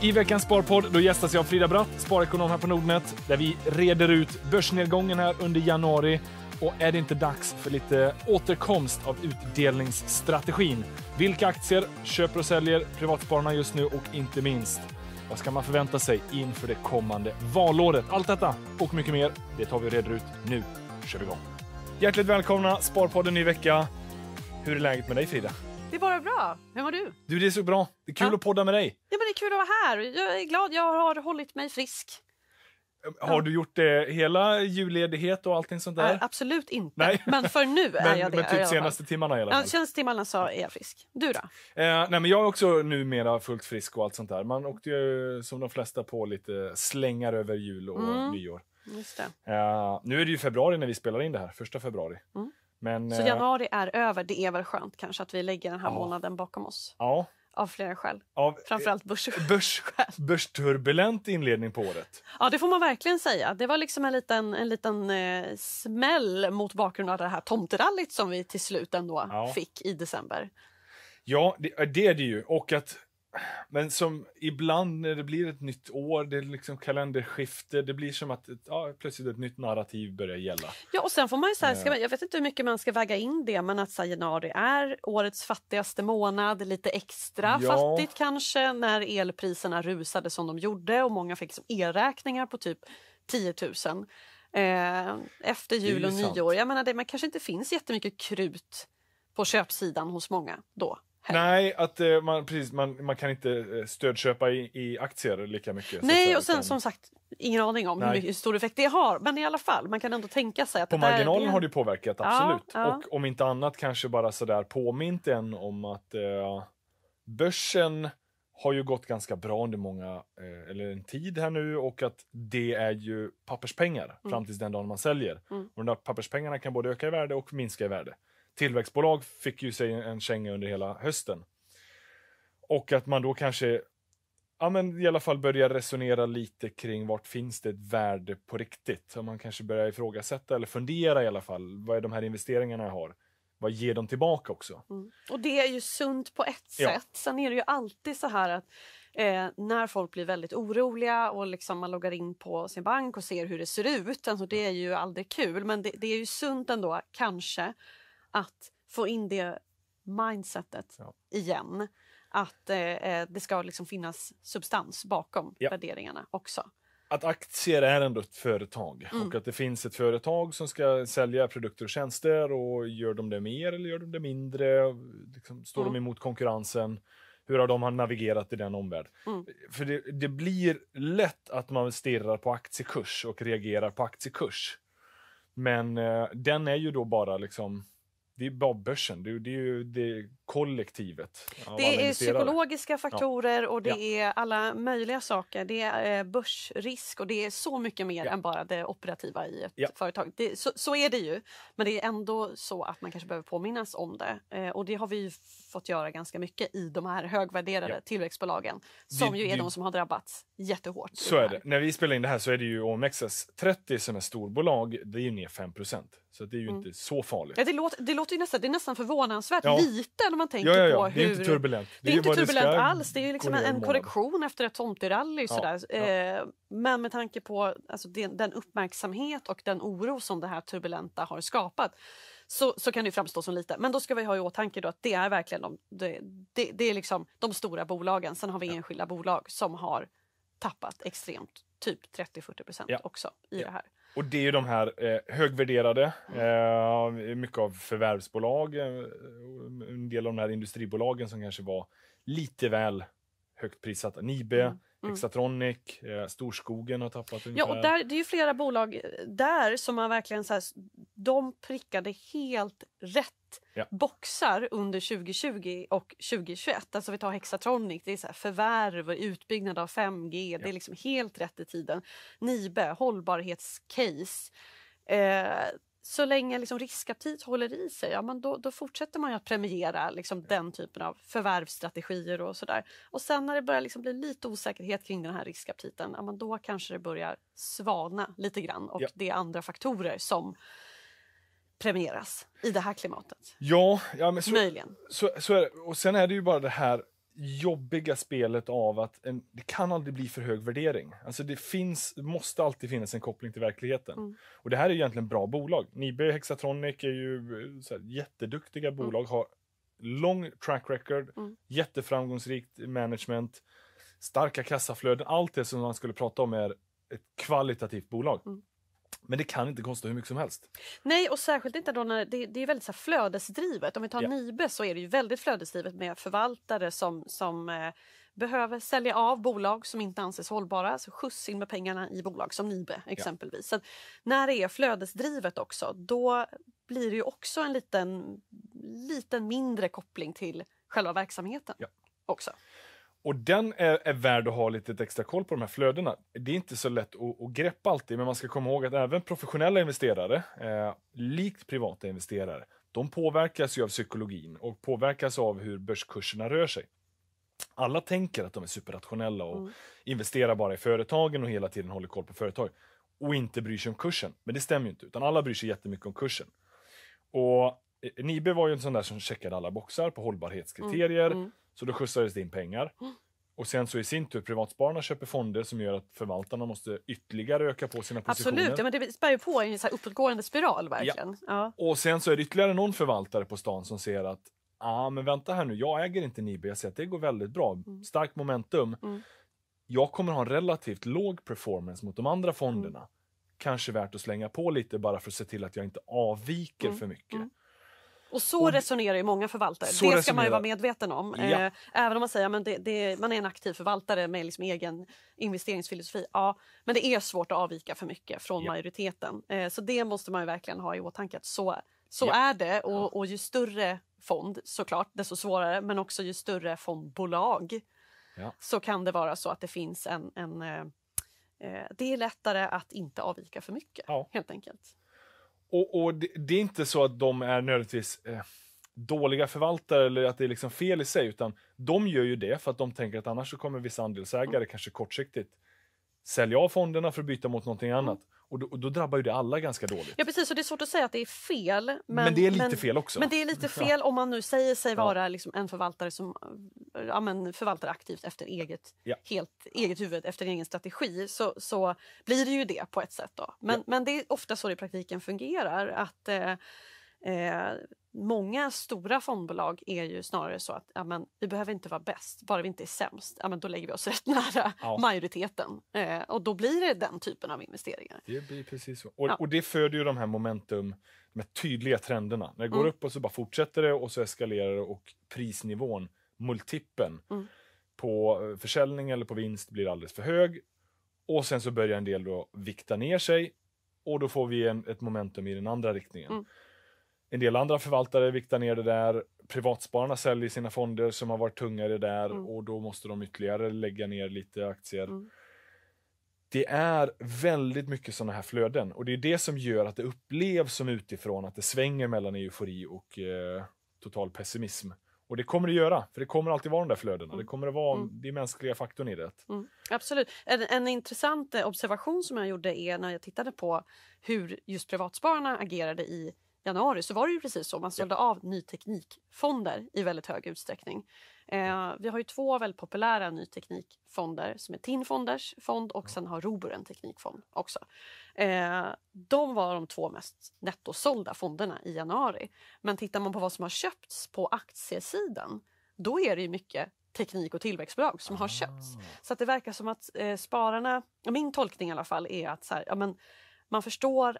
I veckans Sparpodd då gästas jag av Frida Bratt, sparekonom här på Nordnet, där vi reder ut börsnedgången här under januari. Och är det inte dags för lite återkomst av utdelningsstrategin? Vilka aktier köper och säljer privatspararna just nu och inte minst, vad ska man förvänta sig inför det kommande valåret? Allt detta och mycket mer, det tar vi och reder ut nu. kör vi igång. Hjärtligt välkomna Sparpodden ny vecka. Hur är läget med dig Frida? Det är bara bra. Hur mår du? Du, det är så bra. Det är kul ja. att podda med dig. Ja, men det är kul att vara här. Jag är glad jag har hållit mig frisk. Har ja. du gjort det eh, hela julledighet och allting sånt där? Ja, eh, absolut inte, nej. men för nu är men, jag det. Men typ senaste timmarna i alla fall. Ja, senaste timmarna så är jag frisk. Du då? Eh, nej, men jag är också numera fullt frisk och allt sånt där. Man åkte ju som de flesta på lite slängar över jul och mm. nyår. Just eh, nu är det ju februari när vi spelar in det här, första februari. Mm. Men, så eh, januari är över. Det är väl skönt kanske att vi lägger den här ja. månaden bakom oss. Ja. Av flera skäl. Av, eh, Framförallt börsskäl. Börsturbulent inledning på året. Ja, det får man verkligen säga. Det var liksom en liten, en liten eh, smäll mot bakgrund av det här tomterallyt som vi till slut ändå ja. fick i december. Ja, det, eh, det, är det ju. Och att men som ibland när det blir ett nytt år, det är liksom kalenderskifte, det blir som att ett, ja, plötsligt ett nytt narrativ börjar gälla. Ja, och sen får man ju så här, eh. man, jag vet inte hur mycket man ska väga in det, men att här, januari är årets fattigaste månad, lite extra ja. fattigt kanske när elpriserna rusade som de gjorde och många fick som elräkningar på typ 10 000 eh, efter jul och nyår. Jag menar, det, man kanske inte finns jättemycket krut på köpsidan hos många då. Nej, att eh, man, precis, man, man kan inte eh, stödköpa i, i aktier lika mycket. Nej, och sen som sagt, ingen aning om Nej. hur stor effekt det har. Men i alla fall, man kan ändå tänka sig att... På marginalen är... har det påverkat, absolut. Ja, ja. Och om inte annat kanske bara sådär påmint en om att eh, börsen har ju gått ganska bra under många, eh, eller en tid här nu och att det är ju papperspengar mm. fram tills den dagen man säljer. Mm. Och de där papperspengarna kan både öka i värde och minska i värde tillväxtbolag fick ju sig en känga under hela hösten. Och att man då kanske ja, men i alla fall börjar resonera lite kring vart finns det ett värde på riktigt? Så man kanske börjar ifrågasätta eller fundera i alla fall. Vad är de här investeringarna jag har? Vad ger de tillbaka också? Mm. Och det är ju sunt på ett ja. sätt. Sen är det ju alltid så här att Eh, när folk blir väldigt oroliga och liksom man loggar in på sin bank och ser hur det ser ut. Alltså det mm. är ju aldrig kul men det, det är ju sunt ändå, kanske, att få in det mindsetet ja. igen. Att eh, eh, det ska liksom finnas substans bakom ja. värderingarna också. Att aktier är ändå ett företag mm. och att det finns ett företag som ska sälja produkter och tjänster och gör de det mer eller gör de det mindre? Liksom, står mm. de emot konkurrensen? Hur har de navigerat i den omvärld? Mm. För det, det, blir lätt att man stirrar på aktiekurs och reagerar på aktiekurs. Men eh, den är ju då bara liksom det är bara börsen. Det, det det kollektivet. Det är psykologiska faktorer ja. och det ja. är alla möjliga saker. Det är eh, börsrisk och det är så mycket mer ja. än bara det operativa i ett företag. Det, så, så, är det ju, men det är ändå så att man kanske behöver påminnas om det. Eh, och det har vi fått göra ganska mycket i de här högvärderade ja. tillväxtbolagen som det, ju är det, de som har drabbats jättehårt. Så är det. När vi spelar in det här så är det ju OMXS30 som är storbolag, det är ju ner 5 så det är ju mm. inte så farligt. Ja, det, låter, det låter ju nästan, det är nästan förvånansvärt lite när man tänker ja, ja, ja. på hur... Det är inte turbulent. Det är, det är inte turbulent det alls. Det är liksom en, en korrektion efter ett tomterally. Ja, ja. Eh, men med tanke på alltså, den, den uppmärksamhet och den oro som det här turbulenta har skapat så, så kan det framstå som lite. Men då ska vi ha i åtanke då att det är verkligen de, det, det, det är liksom de stora bolagen. Sen har vi enskilda bolag som har tappat extremt, typ 30-40 procent också i det här. Och det är ju de här eh, högvärderade, mm. eh, mycket av förvärvsbolag, eh, en del av de här industribolagen som kanske var lite väl högt prissatta. Nibe, mm. Hexatronic, mm. eh, Storskogen har tappat ungefär. Ja, och där, det är ju flera bolag eh, där som man verkligen så här, de prickade helt rätt ja. boxar under 2020 och 2021. Alltså vi tar Hexatronic, det är så här förvärv, utbyggnad av 5G, ja. det är liksom helt rätt i tiden. Nibe, hållbarhetscase. Eh, så länge liksom riskaptit håller i sig, ja, men då, då fortsätter man att premiera liksom den typen av förvärvsstrategier och sådär. Och sen när det börjar liksom bli lite osäkerhet kring den här riskaptiten, ja, men då kanske det börjar svalna lite grann och ja. det är andra faktorer som premieras i det här klimatet. Ja, ja men så, Möjligen. Så, så är det. Och sen är det ju bara det här jobbiga spelet av att en, det kan aldrig bli för hög värdering. Alltså det finns, måste alltid finnas en koppling till verkligheten. Mm. Och det här är egentligen bra bolag. Nibe Hexatronic är ju eh, så här, jätteduktiga mm. bolag, mm. har lång track record, mm. jätteframgångsrikt management, starka kassaflöden. Allt det som man skulle prata om är ett kvalitativt bolag. Mm. Men det kan inte kosta hur mycket som helst. Nej, och särskilt inte då när det, det är väldigt så här flödesdrivet. Om vi tar yeah. Nibe så är det ju väldigt flödesdrivet med förvaltare som, som eh, behöver sälja av bolag som inte anses hållbara. Så alltså skjuts in med pengarna i bolag som Nibe exempelvis. Yeah. när det är flödesdrivet också, då blir det ju också en liten, liten mindre koppling till själva verksamheten. Yeah. Också. Och den är, är, värd att ha lite extra koll på de här flödena. Det är inte så lätt att, att greppa alltid, men man ska komma ihåg att även professionella investerare, eh, likt privata investerare, de påverkas ju av psykologin och påverkas av hur börskurserna rör sig. Alla tänker att de är superrationella och mm. investerar bara i företagen och hela tiden håller koll på företag och inte bryr sig om kursen. Men det stämmer ju inte, utan alla bryr sig jättemycket om kursen. Och eh, Nibe var ju en sån där som checkade alla boxar på hållbarhetskriterier. Mm. Mm så då skjutsades det in pengar. Mm. Och sen så i sin tur privatspararna köper fonder som gör att förvaltarna måste ytterligare öka på sina positioner. Absolut, ja, men det spär ju på en så uppåtgående spiral verkligen. Ja. ja. Och sen så är det ytterligare någon förvaltare på stan som ser att ah, men vänta här nu, jag äger inte Nibe, jag ser att det går väldigt bra, mm. starkt momentum. Mm. Jag kommer ha en relativt låg performance mot de andra fonderna. Mm. Kanske värt att slänga på lite bara för att se till att jag inte avviker mm. för mycket. Mm. Och så och, resonerar ju många förvaltare. Det ska man ju vara medveten om. Ja. Eh, även om man säger att det, det, man är en aktiv förvaltare med liksom egen investeringsfilosofi. Ja, men det är svårt att avvika för mycket från ja. majoriteten. Eh, så det måste man ju verkligen ha i åtanke att så, så ja. är det. Och, och ju större fond såklart, desto svårare. Men också ju större fondbolag så kan det vara så att det finns en... en eh, eh det är lättare att inte avvika för mycket helt enkelt. Och, och det, det, är inte så att de är nödvändigtvis eh, dåliga förvaltare eller att det är liksom fel i sig, utan de gör ju det för att de tänker att annars så kommer vissa andelsägare kanske kortsiktigt sälja av fonderna för att byta mot någonting mm. annat. Och då, och då, drabbar ju det alla ganska dåligt. Ja precis, och det är svårt att säga att det är fel. Men, men det är lite men, fel också. Men det är lite fel ja. om man nu säger sig vara ja. liksom en förvaltare som ja, men förvaltar aktivt efter eget, ja. helt, eget huvud, efter egen strategi. Så, så blir det ju det på ett sätt. Då. Men, men det är ofta så det i praktiken fungerar. att... Eh, Eh, många stora fondbolag är ju snarare så att ja, men, vi behöver inte vara bäst, bara vi inte är sämst, ja, men, då lägger vi oss rätt nära ja. majoriteten. Eh, och då blir det den typen av investeringar. Det blir precis så. Och, ja. och det föder ju de här momentum med tydliga trenderna. När det går mm. upp och så bara fortsätter det och så eskalerar det och prisnivån, multippen mm. på eh, försäljning eller på vinst blir alldeles för hög. Och sen så börjar en del då vikta ner sig och då får vi en, ett momentum i den andra riktningen. Mm. En del andra förvaltare viktar ner det där. Privatspararna säljer sina fonder som har varit tunga i det där mm. och då måste de ytterligare lägga ner lite aktier. Mm. Det är väldigt mycket sådana här flöden och det är det som gör att det upplevs som utifrån att det svänger mellan eufori och eh, total pessimism. Och det kommer det göra, för det kommer alltid vara de där flödena. Mm. Det kommer att vara mm. det mänskliga faktorn i det. Mm. Absolut. En, en, intressant eh, observation som jag gjorde är när jag tittade på hur just privatspararna agerade i januari så var det ju precis så. Man sålde ja. av nyteknikfonder i väldigt hög utsträckning. Eh, vi har ju två väldigt populära nyteknikfonder, som är TIN Fonders fond och sen har Robur en teknikfond också. Eh, de var de två mest nettosålda fonderna i januari. Men tittar man på vad som har köpts på aktiesidan då är det ju mycket teknik och tillväxtbolag som har köpts. Ah. Så att det verkar som att eh, spararna, min tolkning i alla fall, är att så här, ja, men man förstår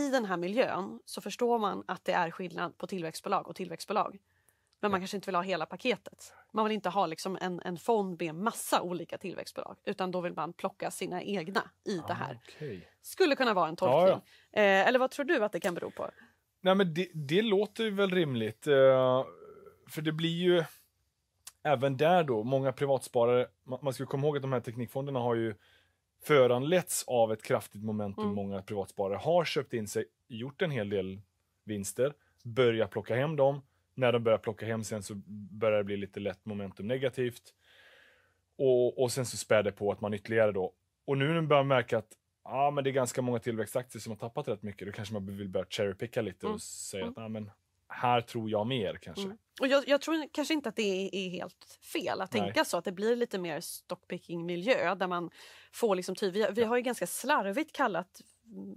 i den här miljön så förstår man att det är skillnad på tillväxtbolag och tillväxtbolag. Men man kanske inte vill ha hela paketet. Man vill inte ha liksom en, en fond med massa olika tillväxtbolag utan då vill man plocka sina egna i det här. Ah, okay. Skulle kunna vara en tolkning. Ja, ja. Eh, eller vad tror du att det kan bero på? Nej, men det, det låter väl rimligt. Eh, för det blir ju även där då, många privatsparare, man, man ska komma ihåg att de här teknikfonderna har ju föranletts av ett kraftigt momentum mm. många privatsparare har köpt in sig, gjort en hel del vinster, börjat plocka hem dem. När de börjar plocka hem sen så börjar det bli lite lätt momentum negativt. Och, och sen så spär det på att man ytterligare då. Och nu när man börjar märka att ah, men det är ganska många tillväxtaktier som har tappat rätt mycket, då kanske man vill börja cherry-picka lite mm. säga mm. att ah, men här tror jag mer kanske. Mm. Och jag, jag, tror kanske inte att det är, är helt fel att Nej. tänka så, att det blir lite mer stockpicking-miljö där man får liksom ty. Vi, vi har ju ganska slarvigt kallat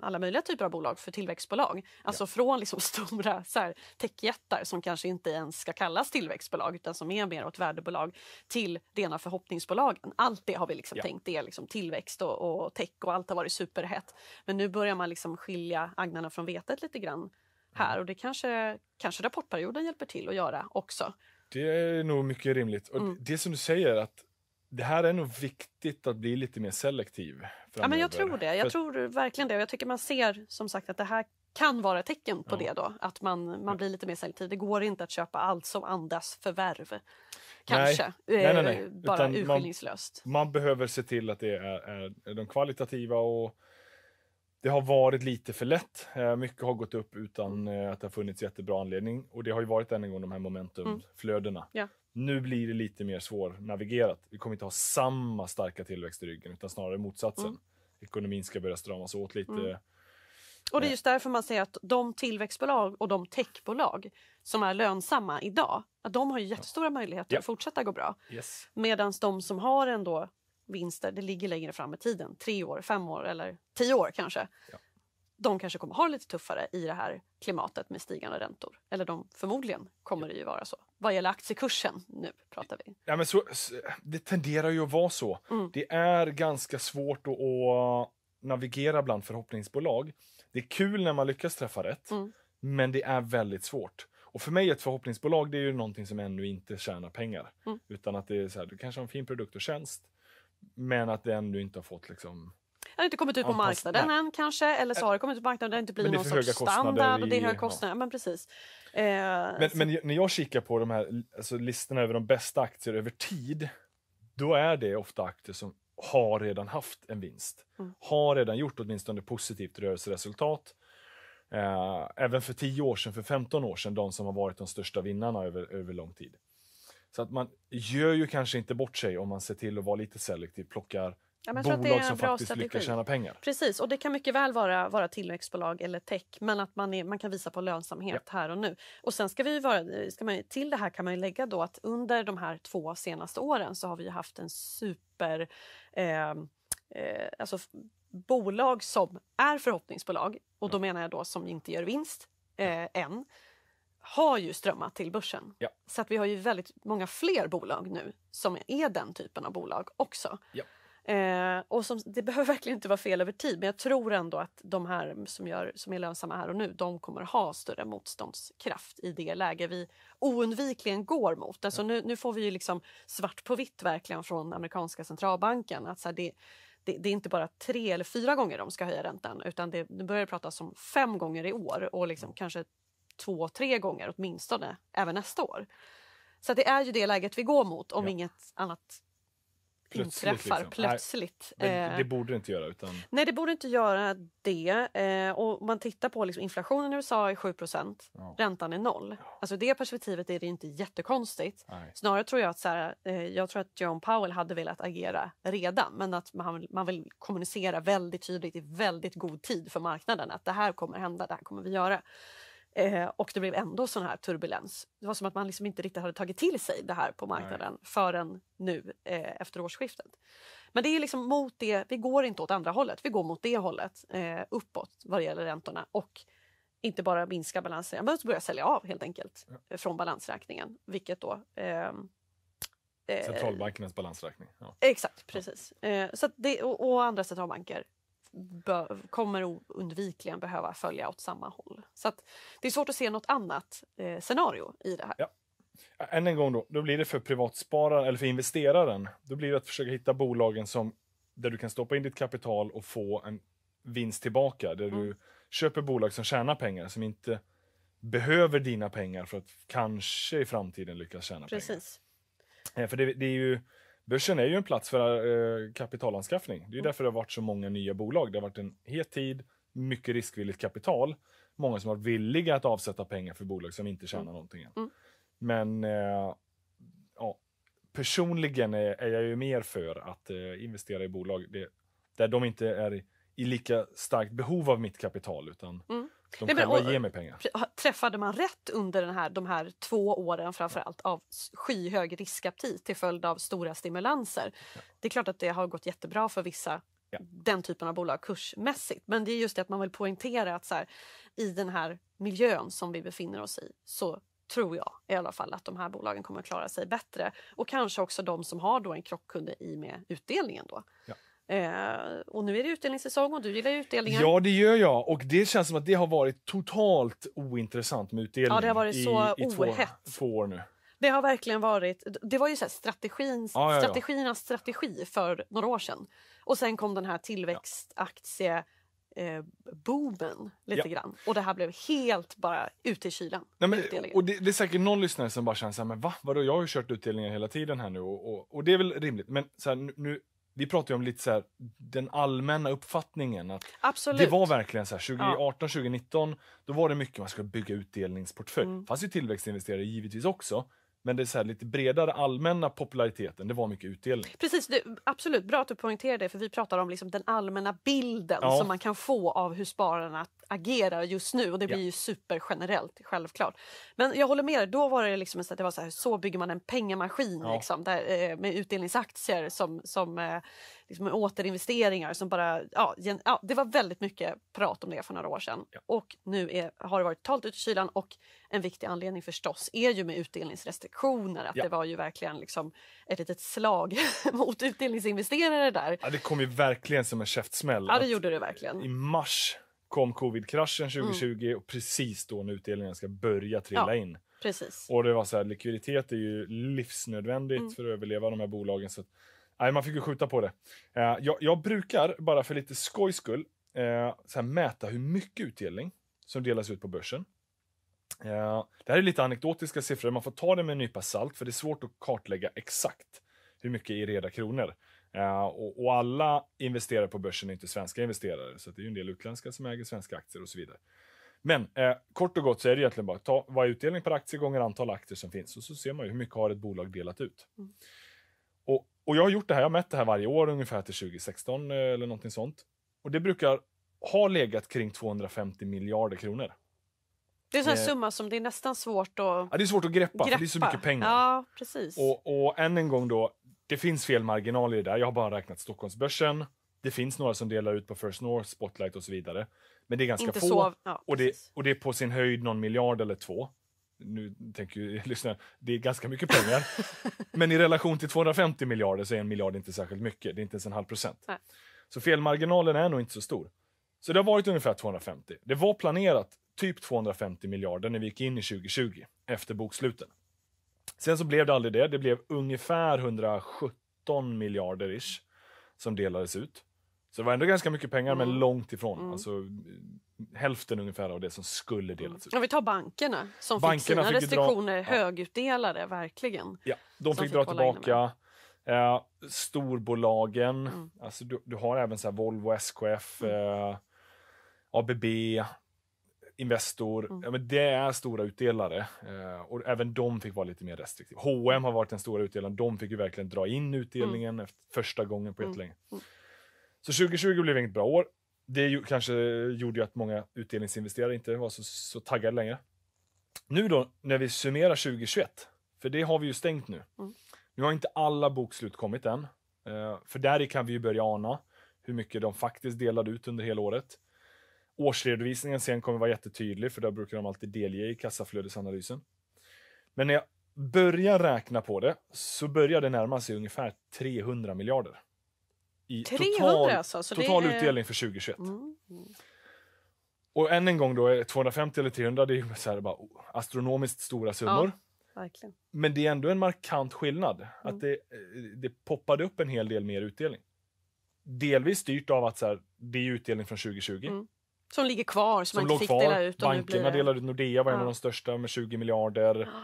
alla möjliga typer av bolag för tillväxtbolag. Alltså ja. från liksom stora så här, techjättar som kanske inte ens ska kallas tillväxtbolag utan som är mer åt värdebolag till rena förhoppningsbolagen. Allt det har vi liksom ja. tänkt är liksom tillväxt och, och tech och allt har varit superhett. Men nu börjar man liksom skilja agnarna från vetet lite grann här och det kanske, kanske rapportperioden hjälper till att göra också. Det är nog mycket rimligt. Och mm. Det som du säger att det här är nog viktigt att bli lite mer selektiv. Ja, men jag tror det. Jag För... tror verkligen det. Och jag tycker man ser som sagt att det här kan vara ett tecken på ja. det då, att man, man blir lite mer selektiv. Det går inte att köpa allt som andas förvärv. Kanske. Nej. Nej, nej, eh, Bara Utan urskillningslöst. Man, man, behöver se till att det är, är de kvalitativa och det har varit lite för lätt. Eh, mycket har gått upp utan eh, att det har funnits jättebra anledning. Och det har ju varit än en gång de här momentumflödena. Mm. Ja. Nu blir det lite mer svårnavigerat. Vi kommer inte ha samma starka tillväxt i ryggen utan snarare motsatsen. Mm. Ekonomin ska börja stramas åt lite. Mm. Och det är just därför man säger att de tillväxtbolag och de techbolag som är lönsamma idag, att de har ju jättestora möjligheter ja. att fortsätta gå bra. Yes. Medan de som har ändå vinster, det ligger längre fram i tiden, tre år, fem år eller tio år kanske. Ja. De kanske kommer ha lite tuffare i det här klimatet med stigande räntor. Eller de, förmodligen kommer det ju vara så. Vad gäller aktiekursen nu pratar vi. Ja, men så, det tenderar ju att vara så. Mm. Det är ganska svårt att, att, navigera bland förhoppningsbolag. Det är kul när man lyckas träffa rätt, mm. men det är väldigt svårt. Och för mig ett förhoppningsbolag det är ju någonting som ännu inte tjänar pengar. Mm. Utan att det är så här, du kanske har en fin produkt och tjänst men att det ännu inte har fått liksom det har inte kommit ut på marknaden än kanske eller så har det kommit ut på marknaden och det har inte blivit någon sorts standard. och det är höga kostnader. Ja. Men precis. Eh, men, men, när jag kikar på de här alltså, listorna över de bästa aktierna över tid, då är det ofta aktier som har redan haft en vinst. Mm. Har redan gjort åtminstone positivt rörelseresultat. Eh, även för 10 år sedan, för 15 år sedan, de som har varit de största vinnarna över, över lång tid. Så att man gör ju kanske inte bort sig om man ser till att vara lite selektiv, plockar Ja, men bolag som faktiskt strategi. lyckas tjäna pengar. Precis, och det kan mycket väl vara, vara tillväxtbolag eller tech men att man, är, man kan visa på lönsamhet ja. här och nu. Och sen ska vi vara, ska man, till det här kan man ju lägga då att under de här två senaste åren så har vi haft en super... Eh, eh, alltså bolag som är förhoppningsbolag och då menar jag då som inte gör vinst eh, än har ju strömmat till börsen. Ja. Så att vi har ju väldigt många fler bolag nu som är den typen av bolag också. Ja. Eh, och som, det behöver verkligen inte vara fel över tid men jag tror ändå att de här som, gör, som är lönsamma här och nu de kommer ha större motståndskraft i det läge vi oundvikligen går mot. Alltså ja. nu, nu, får vi ju liksom svart på vitt verkligen från amerikanska centralbanken att så det, det, det, är inte bara tre eller fyra gånger de ska höja räntan utan det, nu börjar det pratas om fem gånger i år och liksom kanske två, tre gånger åtminstone även nästa år. Så det är ju det läget vi går mot om ja. inget annat plötsligt, liksom. inträffar liksom. plötsligt. Nej, det, eh. borde det inte göra. Utan... Nej, det borde inte göra det. Eh, och man tittar på liksom, inflationen i USA är 7 ja. räntan är noll. Alltså det perspektivet är det inte jättekonstigt. Nej. Snarare tror jag att så här, eh, jag tror att John Powell hade velat agera redan, men att man, man vill kommunicera väldigt tydligt i väldigt god tid för marknaden att det här kommer hända, det här kommer vi göra. Eh, och det blev ändå sån här turbulens. Det var som att man liksom inte riktigt hade tagit till sig det här på marknaden Nej. förrän nu eh, efter årsskiftet. Men det är liksom mot det, vi går inte åt andra hållet, vi går mot det hållet eh, uppåt vad det gäller räntorna och inte bara minska balansen, man måste börja sälja av helt enkelt ja. från balansräkningen, vilket då ehm, eh, Centralbankernas balansräkning. Ja. Exakt, precis. Ja. Eh, så det, och, och, andra centralbanker kommer undvikligen behöva följa åt samma håll. Så det är svårt att se något annat eh, scenario i det här. Ja. Än en gång då, då blir det för privatspararen eller för investeraren, då blir det att försöka hitta bolagen som där du kan stoppa in ditt kapital och få en vinst tillbaka. Där mm. du köper bolag som tjänar pengar, som inte behöver dina pengar för att kanske i framtiden lyckas tjäna Precis. pengar. Precis. Eh, för det, det är ju Börsen är ju en plats för eh, kapitalanskaffning. Det är därför det har varit så många nya bolag. Det har varit en het tid, mycket riskvilligt kapital. Många som har varit villiga att avsätta pengar för bolag som inte tjänar mm. någonting än. Mm. Men eh, ja, personligen är, är, jag ju mer för att eh, investera i bolag det, där de inte är i, i lika starkt behov av mitt kapital utan mm de Nej, själva ger mig pengar. Träffade man rätt under den här, de här två åren framförallt av skyhög riskaptit till följd av stora stimulanser? Ja. Det är klart att det har gått jättebra för vissa Ja. den typen av bolag kursmässigt. Men det är just det att man vill poängtera att så här, i den här miljön som vi befinner oss i så tror jag i alla fall att de här bolagen kommer att klara sig bättre. Och kanske också de som har då en krockkudde i med utdelningen. Då. Ja. Eh, och nu är det utdelningssäsong och du gillar utdelningar. Ja, det gör jag. Och det känns som att det har varit totalt ointressant med utdelning ja, det har varit så i, i två, två, år nu. Det har verkligen varit, det var ju så här strategins, ja, ja, strategiernas strategi för några år sedan. Och sen kom den här tillväxtaktie eh, boomen lite ja. grann. Och det här blev helt bara ute i kylan. Nej, men, och det, det, är säkert någon lyssnare som bara känner så här, men va? Vadå, jag har ju kört utdelningar hela tiden här nu och, och, och det är väl rimligt. Men så här, nu, vi pratar ju om lite så här, den allmänna uppfattningen. att Absolut. Det var verkligen så här, 2018, ja. 2019, då var det mycket man skulle bygga utdelningsportfölj. Mm. fanns ju tillväxtinvesterare givetvis också, men det är så lite bredare allmänna populariteten, det var mycket utdelning. Precis, du, absolut. Bra att du poängterar det för vi pratar om liksom den allmänna bilden ja. som man kan få av hur spararna agerar just nu och det blir ja. ju supergenerellt självklart. Men jag håller med dig, då var det liksom så, det var så, här, så bygger man en pengamaskin ja. liksom, där, eh, med utdelningsaktier som, som eh, liksom återinvesteringar som bara... Ja, gen, ja, det var väldigt mycket prat om det för några år sedan ja. och nu är, har det varit totalt ute i kylan och en viktig anledning förstås är ju med utdelningsrestriktioner att ja. det var ju verkligen liksom ett litet slag mot utdelningsinvesterare där. Ja, det kom ju verkligen som en käftsmäll. Ja, det gjorde det verkligen. I mars kom covidkraschen 2020 mm. och precis då när utdelningen ska börja trilla ja, in. Precis. Och det var så här, likviditet är ju livsnödvändigt mm. för att överleva de här bolagen. Så Nej, man fick ju skjuta på det. Eh, jag, jag brukar, bara för lite skojs skull, eh, så mäta hur mycket utdelning som delas ut på börsen. Eh, det här är lite anekdotiska siffror, man får ta det med en nypa salt, för det är svårt att kartlägga exakt hur mycket i reda kronor. Uh, och, och, alla investerare på börsen är inte svenska investerare, så det är en del utländska som äger svenska aktier och så vidare. Men uh, kort och gott så är det egentligen bara ta, vad är utdelning per aktie gånger antal aktier som finns och så ser man ju hur mycket har ett bolag delat ut. Mm. Och och jag har gjort det här, jag har mätt det här varje år ungefär till 2016 eh, eller någonting sånt. Och det brukar ha legat kring 250 miljarder kronor. Det är en sån eh, summa som det är nästan svårt att ja, Det är svårt att greppa, greppa. det är så mycket pengar. Ja, precis. Och, och än en gång då, det finns fel marginaler i det där. Jag har bara räknat Stockholmsbörsen. Det finns några som delar ut på First North, Spotlight och så vidare. Men det är ganska Inte få. Så, ja, och, det, och det är på sin höjd någon miljard eller två nu tänker ju lyssna, det är ganska mycket pengar. men i relation till 250 miljarder så är en miljard inte särskilt mycket. Det är inte ens en halv procent. Nej. Så felmarginalen är nog inte så stor. Så det har varit ungefär 250. Det var planerat typ 250 miljarder när vi gick in i 2020, efter boksluten. Sen så blev det aldrig det. Det blev ungefär 117 miljarder ish som delades ut. Så det var ändå ganska mycket pengar, mm. men långt ifrån. Mm. Alltså, hälften ungefär av det som skulle mm. delats ut. Om vi tar bankerna som bankerna fick sina fick restriktioner dra... högutdelade, verkligen. Ja, de fick, fick dra tillbaka. Eh, storbolagen, mm. alltså du, du, har även så Volvo, SKF, mm. eh, ABB, Investor. Mm. Ja, men det är stora utdelare eh, och även de fick vara lite mer restriktiva. H&M har varit den stora utdelaren. De fick ju verkligen dra in mm. utdelningen mm. första gången på jättelänge. Mm. Så 2020 blev inget bra år. Det ju, kanske gjorde att många utdelningsinvesterare inte var så, så taggade längre. Nu då, när vi summerar 2021, för det har vi ju stängt nu. Mm. Nu har inte alla bokslut kommit än, eh, för där kan vi ju börja ana hur mycket de faktiskt delade ut under hela året. Årsredovisningen sen kommer vara jättetydlig, för där brukar de alltid delge i kassaflödesanalysen. Men när jag börjar räkna på det så börjar det närma sig ungefär 300 miljarder i 300 total, alltså, så total är... utdelning för 2021. Mm. Och än en gång då, 250 eller 300, det är så här bara astronomiskt stora summor. Ja, verkligen. Men det är ändå en markant skillnad, mm. att det, eh, det poppade upp en hel del mer utdelning. Delvis styrt av att så här, det är utdelning från 2020. Mm. Som ligger kvar, som, som man inte fick kvar. dela ut. Bankerna blir... delade ut, Nordea var ja. en av de största med 20 miljarder. Ja. Ah.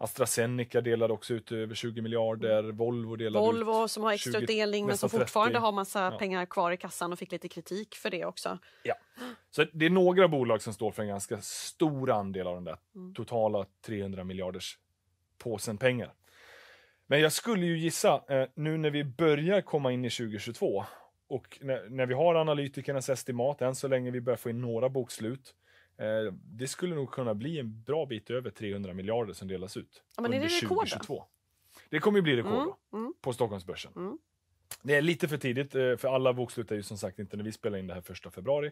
AstraZeneca delade också ut över 20 miljarder, mm. Volvo delade Volvo ut som har extra 20, delning men som fortfarande 30. har massa ja. pengar kvar i kassan och fick lite kritik för det också. Ja. Så det är några bolag som står för en ganska stor andel av den där mm. totala 300 miljarders påsen pengar. Men jag skulle ju gissa, eh, nu när vi börjar komma in i 2022 och när, när vi har analytikernas estimat, än så länge vi börjar få in några bokslut, Eh, det skulle nog kunna bli en bra bit över 300 miljarder som delas ut ja, under det 2022. Det kommer ju bli rekord mm, då, mm. på Stockholmsbörsen. Mm. Det är lite för tidigt, eh, för alla bokslut är ju som sagt inte när vi spelar in det här första februari.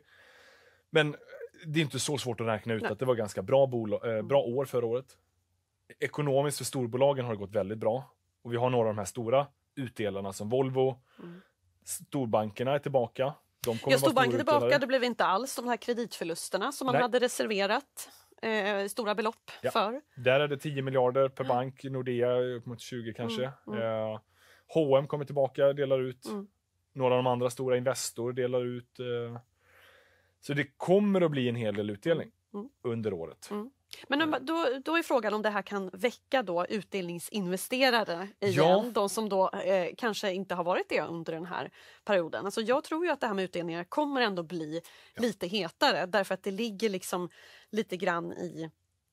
Men eh, det är inte så svårt att räkna ut Nej. att det var ganska bra, mm. bra år förra året. Ekonomiskt för storbolagen har det gått väldigt bra. Och vi har några av de här stora utdelarna som Volvo, mm. storbankerna är tillbaka jag stod banken tillbaka, det blev inte alls de här kreditförlusterna som man Nej. hade reserverat eh, stora belopp ja. för. Där är det 10 miljarder per mm. bank, Nordea upp mot 20 mm, kanske. Mm. Eh, H&M kommer tillbaka, och delar ut. Mm. Några av de andra stora Investor delar ut. Eh, så det kommer att bli en hel del utdelning mm. under året. Men mm. då, då är frågan om det här kan väcka då utdelningsinvesterare igen, ja. de som då eh, kanske inte har varit det under den här perioden. Alltså jag tror ju att det här med utdelningar kommer ändå bli ja. lite hetare därför att det ligger liksom lite grann i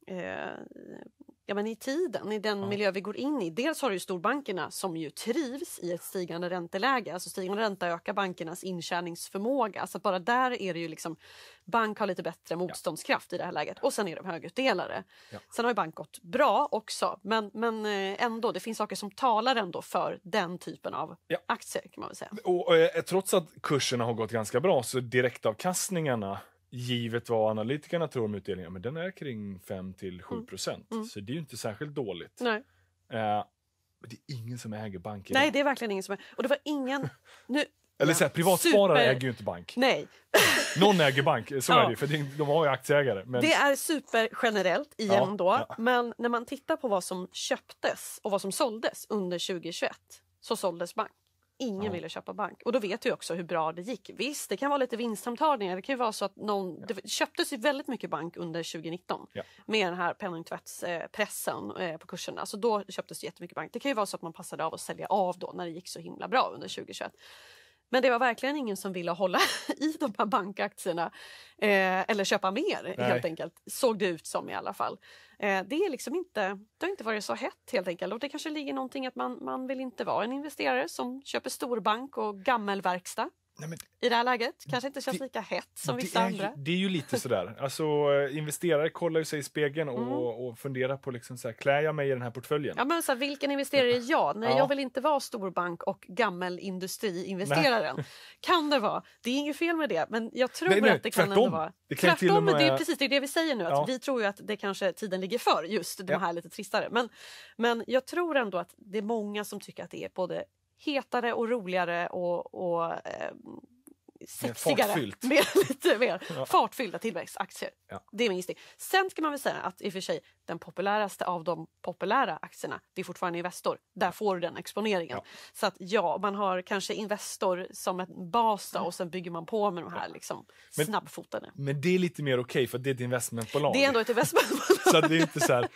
eh, ja, men i tiden, i den ja. miljö vi går in i. Dels har du storbankerna som ju trivs i ett stigande ränteläge. Alltså stigande ränta ökar bankernas intjäningsförmåga. Alltså bara där är det ju liksom, bank har lite bättre motståndskraft ja. i det här läget. Och sen är de högutdelare. Ja. Sen har ju bank gått bra också, men, men eh, ändå, det finns saker som talar ändå för den typen av aktier kan man väl säga. Och, och, eh, trots att kurserna har gått ganska bra så direktavkastningarna givet vad analytikerna tror om utdelningen, men den är kring 5 till 7 mm. procent. Mm. Mm. Så det är ju inte särskilt dåligt. Nej. Eh, men det är ingen som äger bank. Nej, det är verkligen ingen som äger. Och det var ingen... Nu, Eller så här, privatsparare super... äger ju inte bank. Nej. Någon äger bank, så ja. är det för de har ju aktieägare. Men... Det är supergenerellt igen ja, då. Ja. Men när man tittar på vad som köptes och vad som såldes under 2021 så såldes bank. Ingen ja. ville köpa bank. Och då vet vi också hur bra det gick. Visst, det kan vara lite vinstomtagningar. Det kan ju vara så att någon... Ja. Det köptes ju väldigt mycket bank under 2019 ja. med den här penningtvättspressen eh, på kurserna. Så då köptes det jättemycket bank. Det kan ju vara så att man passade av att sälja av då när det gick så himla bra under 2021. Men det var verkligen ingen som ville hålla i de här bankaktierna eh, eller köpa mer Nej. helt enkelt, såg det ut som i alla fall. Eh, det, är liksom inte, det har inte varit så hett helt enkelt och det kanske ligger någonting att man, man vill inte vara en investerare som köper storbank och gammelverkstad. Nej, men, I det här läget kanske inte känns det, lika hett som vissa är, andra. Det är ju lite sådär. Alltså, eh, investerare kollar ju sig i spegeln och, mm. och funderar på liksom så här, klär jag mig i den här portföljen? Ja, men så här, vilken investerare är jag? Nej, ja. jag vill inte vara storbank och gammelindustriinvesteraren. Nej. Kan det vara? Det är inget fel med det, men jag tror nej, nej, att det tvärtom. ändå vara... Det kan tvärtom, med... det är precis det, är det vi säger nu. Att ja. Vi tror ju att det kanske tiden ligger för just de ja. lite tristare. Men, men jag tror ändå att det är många som tycker att det är både hetare och roligare och, och eh, sexigare. Mer med lite mer ja. fartfyllda tillväxtaktier. Ja. Det är min gissning. Sen ska man väl säga att i och för sig den populäraste av de populära aktierna, det är fortfarande Investor. Där får du den exponeringen. Ja. Så att ja, man har kanske Investor som en bas då, mm. och sen bygger man på med de här liksom, men, snabbfotade. Men det är lite mer okej okay, för det är ett investmentbolag. Det är ändå ett investmentbolag. så det är inte så här,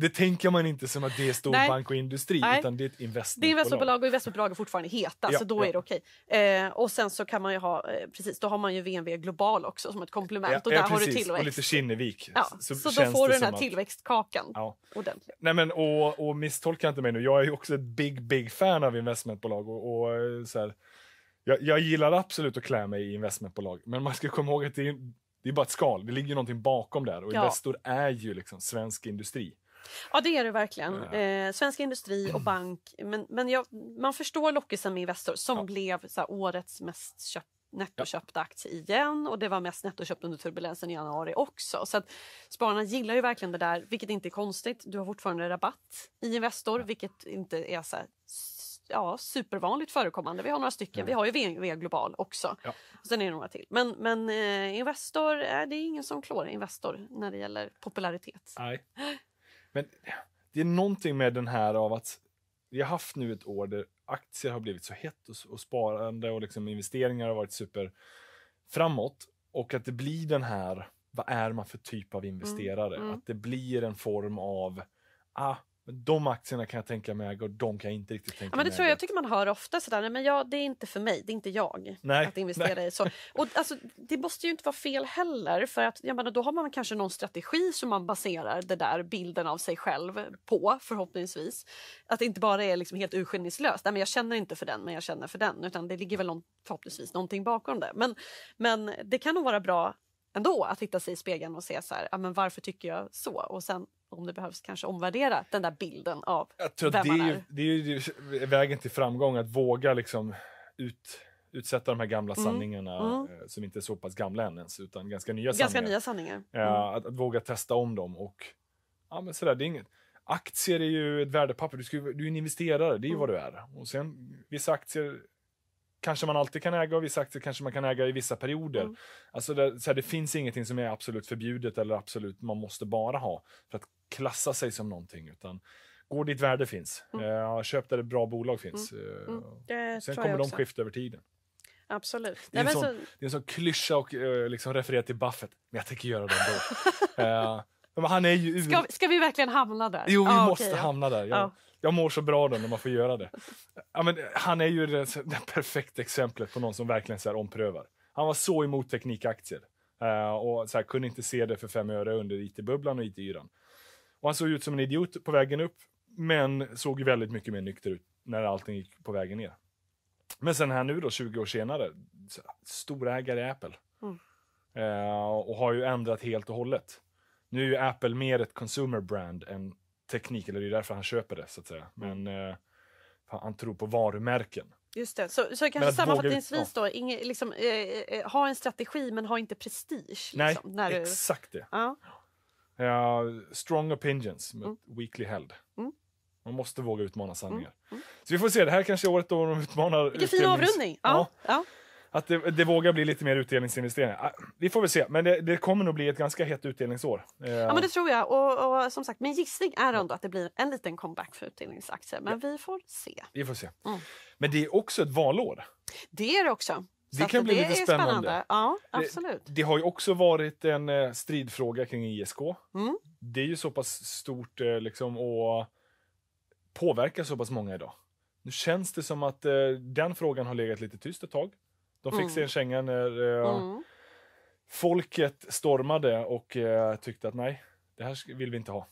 det tänker man inte som att det är Nej. bank och industri Nej. utan det är ett investmentbolag. Det är investmentbolag och investmentbolag är fortfarande heta ja, så då ja. är det okej. Eh, och sen så kan man ju ha, eh, precis, då har man ju VNV Global också som ett komplement ja, och där har du tillväxt. Och lite Kinnevik. Så, så då får du den här att... tillväxtkakan ja. ordentligt. Nej men och, och misstolka inte mig nu, jag är ju också ett big, big fan av investmentbolag och, och eh, så här, jag, jag, gillar absolut att klä mig i investmentbolag men man ska komma ihåg att det är, det är bara ett skal, det ligger någonting bakom där och Investor är ju liksom svensk industri. Ja, det är det verkligen. Eh, svensk industri och mm. bank. Men, men jag, man förstår lockelsen med Investor som ja. blev så här, årets mest köpt, nettoköpta aktie igen och det var mest nettoköpt under turbulensen i januari också. Så att spararna gillar ju verkligen det där, vilket inte är konstigt. Du har fortfarande rabatt i Investor, ja. vilket inte är så här, ja, supervanligt förekommande. Vi har några stycken. Vi mm. har ju VV Global också. Ja. Och sen är det några till. Men, men eh, Investor, eh, det är ingen som klår Investor när det gäller popularitet. Nej. Men det är någonting med den här av att vi har haft nu ett år där aktier har blivit så hett och, och sparande och liksom investeringar har varit super framåt och att det blir den här, vad är man för typ av mm, investerare? Mm. Mm. Att det blir en form av, ah, men de aktierna kan jag tänka mig äga och de kan jag inte riktigt tänka ja, men det mig tror jag, jag tycker man hör ofta sådär, men ja, det är inte för mig, det är inte jag nej, att investera nej. i så. Och alltså, det måste ju inte vara fel heller för att jag menar, då har man kanske någon strategi som man baserar den där bilden av sig själv på förhoppningsvis. Att det inte bara är liksom helt urskillningslöst, nej men jag känner inte för den men jag känner för den utan det ligger väl någon, förhoppningsvis någonting bakom det. Men, men det kan nog vara bra ändå att titta sig i spegeln och se så här, ja, men varför tycker jag så? Och sen om det behövs kanske omvärdera den där bilden av vem man är. Ju, det är ju vägen till framgång, att våga liksom ut, utsätta de här gamla mm. sanningarna mm. Eh, som inte är så pass gamla än ens, utan ganska nya ganska sanningar. Nya sanningar. Ja, mm. att, att, våga testa om dem och ja, men sådär, det är inget, aktier är ju ett värdepapper, du, ska, du är en investerare, det är ju mm. vad du är. Och sen, vissa aktier kanske man alltid kan äga och vissa aktier kanske man kan äga i vissa perioder. Mm. Alltså det, så här, det finns ingenting som är absolut förbjudet eller absolut man måste bara ha för att klassa sig som någonting. Utan gå dit värde finns. Mm. Uh, köp där ett bra bolag mm. finns. Eh, mm. Mm. Sen kommer de skifta över tiden. Absolut. Det är, Nej, sån, så... det är en sån klyscha att uh, eh, liksom referera till Buffett, men jag tänker göra det ändå. uh, men han är ju ur... ska, ska vi verkligen hamna där? Jo, vi ah, måste okay, hamna ja. där. Ja. Ah. Jag mår så bra då när man får göra det. Ja, men, eh, han är ju det, det perfekta exemplet på någon som verkligen så här, omprövar. Han var så emot teknikaktier uh, och så här, kunde inte se det för fem öre under it-bubblan och it-yran. Och han såg ut som en idiot på vägen upp, men såg väldigt mycket mer nykter ut när allting gick på vägen ner. Men sen här nu då, 20 år senare, storägare i Apple. Mm. Uh, och har ju ändrat helt och hållet. Nu är Apple mer ett consumer brand än tekniken, och det är därför han köper det så att säga. Mm. Men mm. han tror på varumärken. Just det. Så, så kanske sammanfattningsvis våga, då, inge, liksom, eh, eh, eh, ha en strategi men ha inte prestige. Liksom, nej, exakt du... det. Ja. Uh, strong opinions med mm. Weekly Held. Mm. Man måste våga utmana sanningar. Mm. mm. Så vi får se, det här kanske är året då de utmanar... Vilken fin avrundning! Ja. ja. ja att det, det, vågar bli lite mer utdelningsinvesteringar. Ah, vi får väl se, men det, det kommer nog bli ett ganska hett utdelningsår. Eh, ja, men det tror jag. Och, och som sagt, min gissning är ändå att det blir en liten comeback för utdelningsaktier, men ja. vi får se. Vi får se. Mm. Men det är också ett valår. Det är det också. Så det kan bli det lite spännande. spännande. Ja, absolut. Det, det, har ju också varit en eh, stridfråga kring ISK. Mm. Det är ju så pass stort eh, liksom, och påverkar så pass många idag. Nu känns det som att eh, den frågan har legat lite tyst ett tag. De fick mm. en känga när eh, mm. folket stormade och eh, tyckte att nej, det här vill vi inte ha.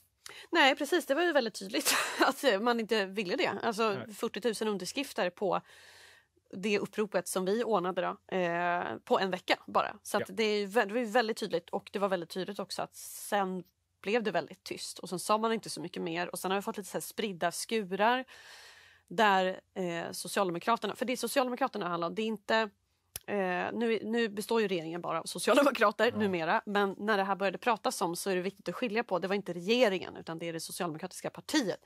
Nej precis, det var ju väldigt tydligt att eh, man inte ville det. Alltså nej. 40 000 underskrifter på det uppropet som vi ordnade då, eh, på en vecka bara. Så ja. det, är, det var väldigt tydligt och det var väldigt tydligt också att sen blev det väldigt tyst och sen sa man inte så mycket mer och sen har vi fått lite så spridda skurar där eh, Socialdemokraterna, för det är Socialdemokraterna handlar om, det är inte Eh, nu, nu, består ju regeringen bara av socialdemokrater ja. numera, men när det här började pratas om så är det viktigt att skilja på, det var inte regeringen utan det är det socialdemokratiska partiet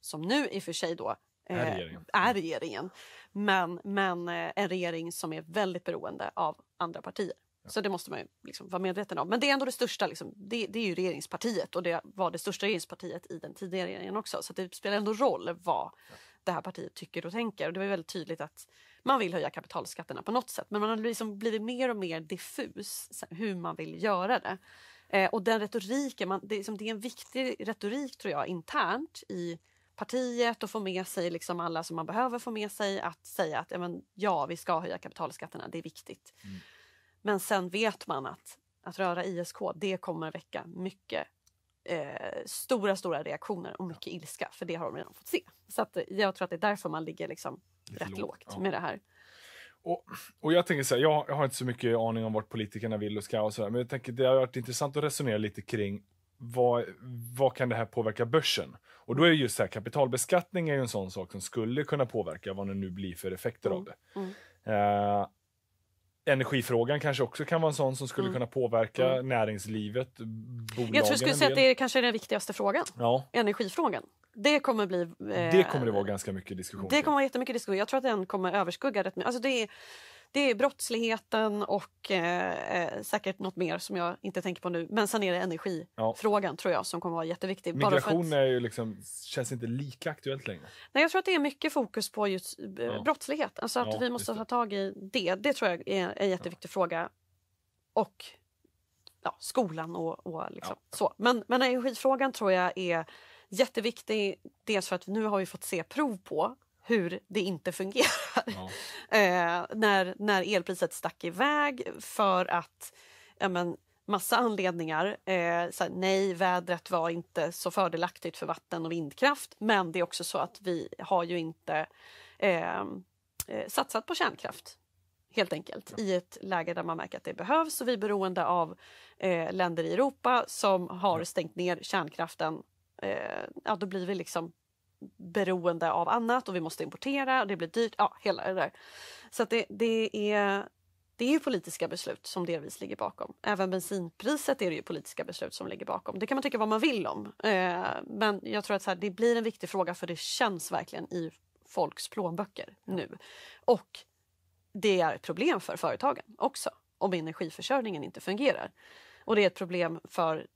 som nu i och för sig då eh, är, regeringen. är regeringen. Men, men eh, en regering som är väldigt beroende av andra partier. Ja. Så det måste man ju liksom vara medveten om. Men det är ändå det största, liksom, det, det, är ju regeringspartiet och det var det största regeringspartiet i den tidigare regeringen också. Så det spelar ändå roll vad ja. det här partiet tycker och tänker. Och det var väldigt tydligt att man vill höja kapitalskatterna på något sätt. Men man har liksom blivit mer och mer diffus hur man vill göra det. Eh, och den retoriken, man, det, är liksom, det är en viktig retorik tror jag internt i partiet och få med sig liksom alla som man behöver få med sig att säga att ja, men, ja vi ska höja kapitalskatterna, det är viktigt. Mm. Men sen vet man att, att röra ISK, det kommer väcka mycket eh, stora, stora reaktioner och mycket ilska, för det har de redan fått se. Så att, eh, jag tror att det är därför man ligger liksom Lite rätt lågt, lågt ja. med det här. Och, och jag tänker så här, jag, jag, har inte så mycket aning om vart politikerna vill och ska och så här, men jag tänker det har varit intressant att resonera lite kring vad, vad kan det här påverka börsen? Och då är just här, kapitalbeskattning är ju en sån sak som skulle kunna påverka vad det nu blir för effekter mm. av det. Mm. Uh, energifrågan kanske också kan vara en sån som skulle mm. kunna påverka mm. näringslivet, Jag tror jag skulle säga att det är kanske den viktigaste frågan. Ja. Energifrågan. Det kommer bli... Eh, det kommer det vara ganska mycket diskussion Det kommer vara jättemycket diskussion. Jag tror att den kommer överskugga rätt mycket. Alltså det är, det är brottsligheten och eh, eh, säkert något mer som jag inte tänker på nu. Men sen är det energifrågan ja. tror jag som kommer vara jätteviktig. Migration att, är ju liksom, känns inte lika aktuellt längre. Nej, jag tror att det är mycket fokus på just eh, ja. brottslighet. Alltså att ja, vi måste ta tag i det. Det tror jag är en jätteviktig fråga. Och ja, skolan och, och liksom, så. Men, men energifrågan tror jag är jätteviktig. Dels för att nu har vi fått se prov på hur det inte fungerar. Ja. eh, när, när elpriset stack iväg för att ja, men, massa anledningar. Eh, såhär, nej, vädret var inte så fördelaktigt för vatten och vindkraft. Men det är också så att vi har ju inte ehm, eh, satsat på kärnkraft helt enkelt ja. i ett läge där man märker att det behövs. Och vi är beroende av eh, länder i Europa som har stängt ner kärnkraften. Eh, ja, då blir vi liksom beroende av annat och vi måste importera och det blir dyrt. Ja, hela det där. Så det, det, är, det är politiska beslut som delvis ligger bakom. Även bensinpriset är det ju politiska beslut som ligger bakom. Det kan man tycka vad man vill om. Eh, men jag tror att så här, det blir en viktig fråga för det känns verkligen i folks plånböcker nu. Och det är ett problem för företagen också om energiförsörjningen inte fungerar. Och det är ett problem för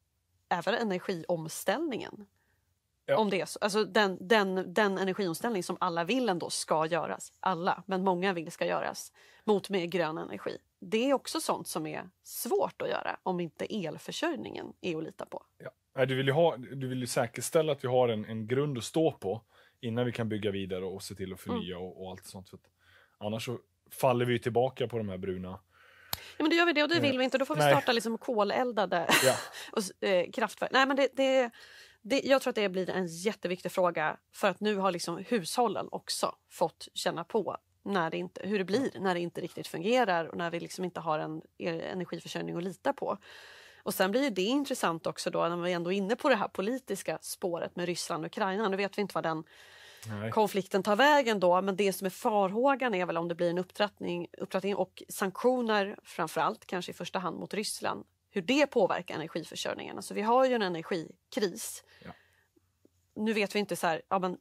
även energiomställningen. Om det är så. Alltså den, den, den energiomställning som alla vill ändå ska göras. Alla, men många vill ska göras. Mot mer grön energi. Det är också sånt som är svårt att göra om inte elförsörjningen är att lita på. Ja. Du, vill ju ha, du vill säkerställa att vi har en, en grund att stå på innan vi kan bygga vidare och se till att mm. förnya mm. och, och, allt sånt. För annars så faller vi tillbaka på de här bruna Ja, men då gör vi det och det vill vi inte. Då får vi Nej. starta liksom koleldade ja. och, eh, kraftverk. Nej, men det, det, det, jag tror att det blir en jätteviktig fråga för att nu har liksom hushållen också fått känna på när det inte, hur det blir när det inte riktigt fungerar och när vi liksom inte har en energiförsörjning att lita på. Och sen blir det intressant också då när vi ändå är inne på det här politiska spåret med Ryssland och Ukraina. Nu vet vi inte vad den Nej. konflikten tar vägen då men det som är farhågan är väl om det blir en upptrappning, upptrappning och sanktioner framförallt kanske i första hand mot Ryssland hur det påverkar energiförsörjningen. Alltså vi har ju en energikris. Ja. Nu vet vi inte så här, ja, men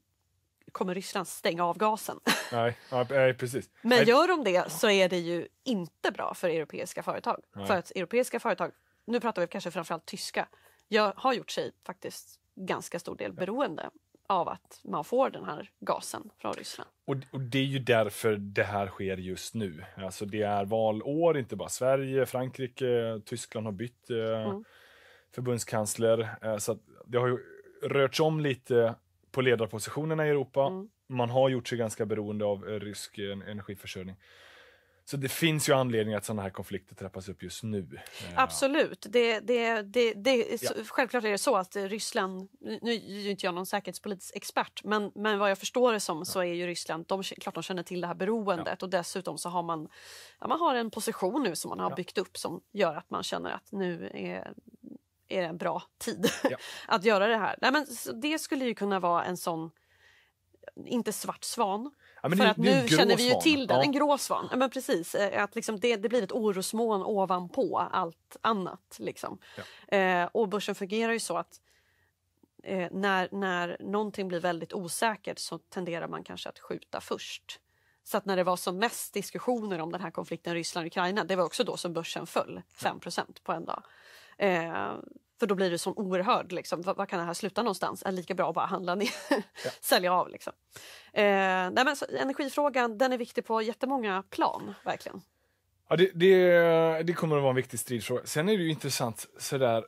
kommer Ryssland stänga av gasen? Nej, nej precis. Men nej. gör de det så är det ju inte bra för europeiska företag. Nej. För att europeiska företag, nu pratar vi kanske framförallt tyska, jag har gjort sig faktiskt ganska stor del beroende av att man får den här gasen från Ryssland. Och, och, det är ju därför det här sker just nu. Alltså det är valår, inte bara Sverige, Frankrike, Tyskland har bytt eh, mm. förbundskansler. Eh, så det har ju rörts om lite på ledarpositionerna i Europa. Mm. Man har gjort sig ganska beroende av eh, rysk energiförsörjning. Så det finns ju anledning att sådana här konflikter trappas upp just nu. Eh, Absolut. Det, det, det, det ja. Självklart är det så att Ryssland, nu är ju inte jag någon säkerhetspolitisk expert, men, men vad jag förstår det som ja. så är ju Ryssland, de, klart de känner till det här beroendet ja. och dessutom så har man, man har en position nu som man har byggt upp som gör att man känner att nu är är det en bra tid att göra det här. Nej, men det skulle ju kunna vara en sån, inte svart svan, Ja, För att nu känner vi ju till den, ja. en gråsvan. Ja, men precis, eh, att liksom det, det blir ett orosmoln ovanpå allt annat. Liksom. Ja. Eh, och börsen fungerar ju så att eh, när, när någonting blir väldigt osäkert så tenderar man kanske att skjuta först. Så att när det var som mest diskussioner om den här konflikten Ryssland-Ukraina, det var också då som börsen föll 5 på en dag. Eh, för då blir du så oerhörd. Liksom. Var, kan det här sluta någonstans? Är lika bra att bara handla ner, ja. sälja av. Liksom. Eh, nej, men, så, energifrågan den är viktig på jättemånga plan, verkligen. Ja, det, det, det, kommer att vara en viktig stridsfråga. Sen är det ju intressant sådär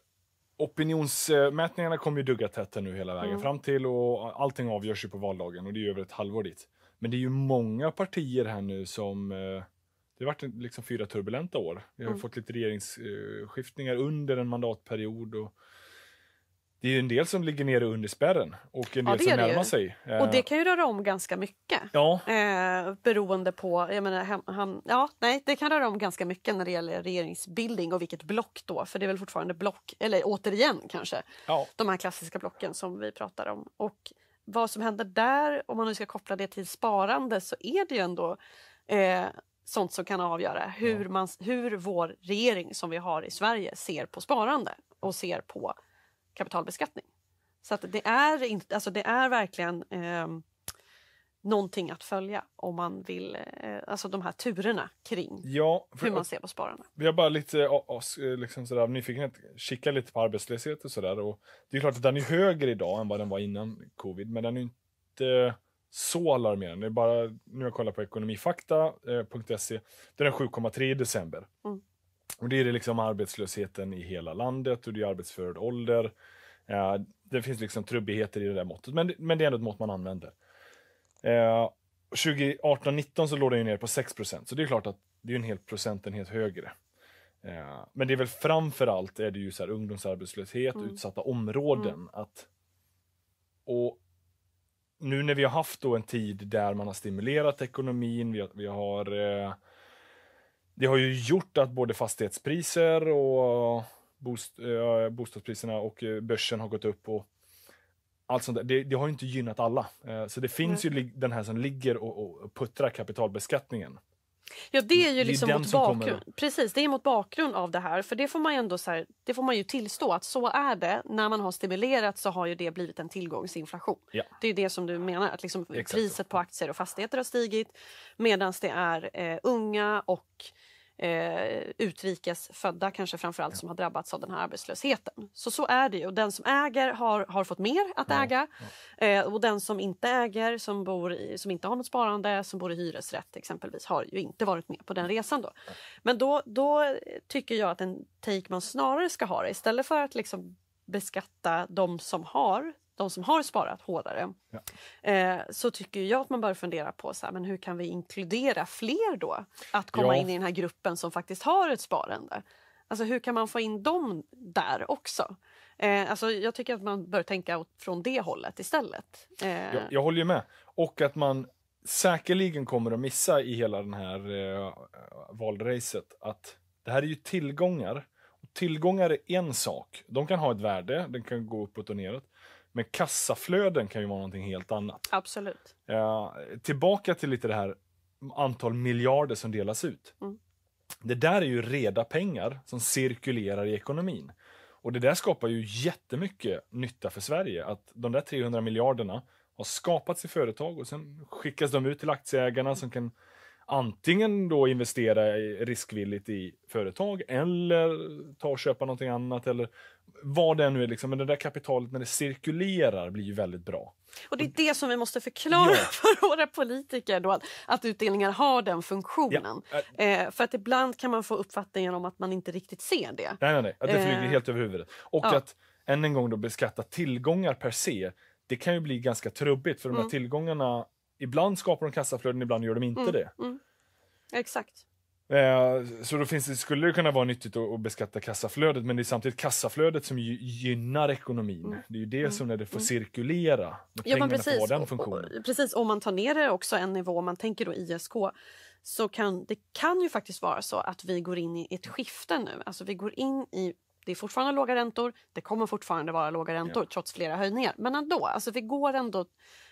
Opinionsmätningarna kommer ju dugga tätt nu hela vägen mm. fram till och allting avgörs ju på valdagen och det är över ett halvår dit. Men det är ju många partier här nu som eh, det har varit liksom fyra turbulenta år. Vi har mm. fått lite regeringsskiftningar under en mandatperiod. Och det är en del som ligger nere under spärren och en del ja, som närmar sig. Och det eh. kan ju röra om ganska mycket. Ja. Eh, beroende på, jag menar, han, han, ja, nej, det kan röra om ganska mycket när det gäller regeringsbildning och vilket block då, för det är väl fortfarande block, eller återigen kanske, ja. de här klassiska blocken som vi pratar om. Och vad som händer där, om man nu ska koppla det till sparande, så är det ju ändå eh, sånt som kan avgöra hur, man, hur vår regering som vi har i Sverige ser på sparande och ser på kapitalbeskattning. Så att det, är alltså det är verkligen eh, någonting att följa om man vill, eh, alltså de här turerna kring ja, för, hur man ser på sparande. Vi har bara lite eh, liksom sådär, nyfikenhet kikat lite på arbetslöshet och sådär. Och det är klart att den är högre idag än vad den var innan covid, men den är inte så alarmerande. Det är bara nu jag kollar på ekonomifakta.se. Eh, e. den är 7,3 i december. Mm. Och det är det liksom arbetslösheten i hela landet och det är arbetsför ålder. Eh, det finns liksom trubbigheter i det där måttet, men, men det är ändå ett mått man använder. Eh, 2018-19 så låg den ju ner på 6 så det är klart att det är en hel procentenhet högre. Eh, men det är väl framför allt är det ungdomsarbetslöshet, mm. utsatta områden. Mm. Att, och nu när vi har haft då en tid där man har stimulerat ekonomin, vi, vi har... Eh, det har ju gjort att både fastighetspriser och bost, eh, bostadspriserna och eh, börsen har gått upp och allt sånt det, det, har inte gynnat alla. så det finns mm. ju den här som ligger och, och puttrar kapitalbeskattningen. Ja, det är ju liksom är mot bakgrund. Precis, det är mot bakgrund av det här. För det får man ändå så här, det får man ju tillstå att så är det. När man har stimulerat så har ju det blivit en tillgångsinflation. Ja. Det är det som du menar, att liksom priset på aktier och fastigheter har stigit medan det är eh, unga och eh, utrikes födda kanske framförallt som har drabbats av den här arbetslösheten. Så så är det ju. den som äger har, har fått mer att ja, äga. Ja. Eh, och den som inte äger, som, bor i, som inte har något sparande, som bor i hyresrätt exempelvis, har ju inte varit med på den mm. resan. Då. Men då, då tycker jag att en take man snarare ska ha det. Istället för att liksom beskatta de som har de som har sparat hårdare ja. eh, så tycker jag att man bör fundera på så här, men hur kan vi inkludera fler då att komma ja. in i den här gruppen som faktiskt har ett sparande. Alltså hur kan man få in dem där också? Eh, alltså jag tycker att man bör tänka från det hållet istället. Eh, jag, jag håller ju med. Och att man säkerligen kommer att missa i hela den här eh, valracet att det här är ju tillgångar. Och tillgångar är en sak. De kan ha ett värde, den kan gå uppåt och neråt. Men kassaflöden kan ju vara någonting helt annat. Absolut. Eh, tillbaka till lite det här antal miljarder som delas ut. Mm. Det där är ju reda pengar som cirkulerar i ekonomin. Och det där skapar ju jättemycket nytta för Sverige. Att de där 300 miljarderna har skapats i företag och sen skickas de ut till aktieägarna som kan antingen då investera riskvilligt i företag eller ta och köpa någonting annat eller vad det nu är, liksom, men det där kapitalet när det cirkulerar blir ju väldigt bra. Och det är det som vi måste förklara ja. för våra politiker då, att, utdelningar har den funktionen. Ja. Äh. Eh, för att ibland kan man få uppfattningen om att man inte riktigt ser det. Nej, nej, nej. Att det eh, flyger eh. helt över huvudet. Och ja. att än en gång då beskatta tillgångar per se, det kan ju bli ganska trubbigt för de här mm. tillgångarna, ibland skapar de kassaflöden, ibland gör de inte mm. det. Mm. Exakt. Eh, så då det, skulle det kunna vara nyttigt att, beskatta kassaflödet men det är samtidigt kassaflödet som gynnar ekonomin. Mm. Det är ju det mm. som när det får mm. cirkulera, ja, men precis, den funktionen. precis, om man tar ner det också en nivå, om man tänker då ISK, så kan det kan ju faktiskt vara så att vi går in i ett skifte nu. Alltså vi går in i det är fortfarande låga räntor, det kommer fortfarande vara låga räntor ja. trots flera höjningar. Men ändå, alltså vi går ändå